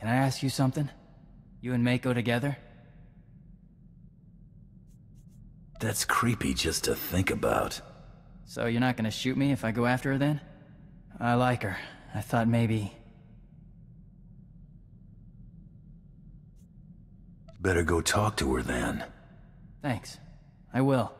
Can I ask you something? You and Mako together? That's creepy just to think about. So you're not gonna shoot me if I go after her then? I like her. I thought maybe... Better go talk to her then. Thanks. I will.